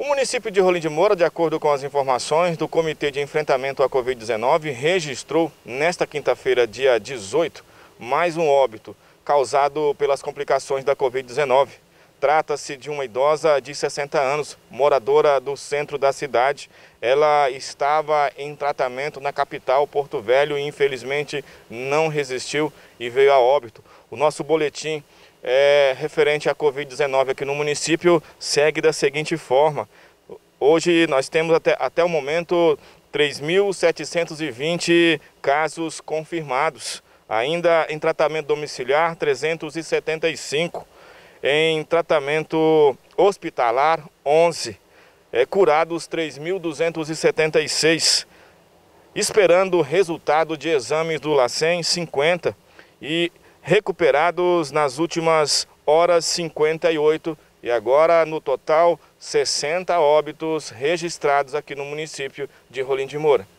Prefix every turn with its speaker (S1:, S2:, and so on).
S1: O município de Rolim de Moura, de acordo com as informações do Comitê de Enfrentamento à Covid-19, registrou nesta quinta-feira, dia 18, mais um óbito causado pelas complicações da Covid-19. Trata-se de uma idosa de 60 anos, moradora do centro da cidade. Ela estava em tratamento na capital, Porto Velho, e infelizmente não resistiu e veio a óbito. O nosso boletim é, referente à Covid-19 aqui no município segue da seguinte forma. Hoje nós temos até, até o momento 3.720 casos confirmados. Ainda em tratamento domiciliar, 375. Em tratamento hospitalar, 11. É, curados, 3.276. Esperando o resultado de exames do LACEN, 50. E recuperados nas últimas horas 58 e agora no total 60 óbitos registrados aqui no município de Rolim de Moura.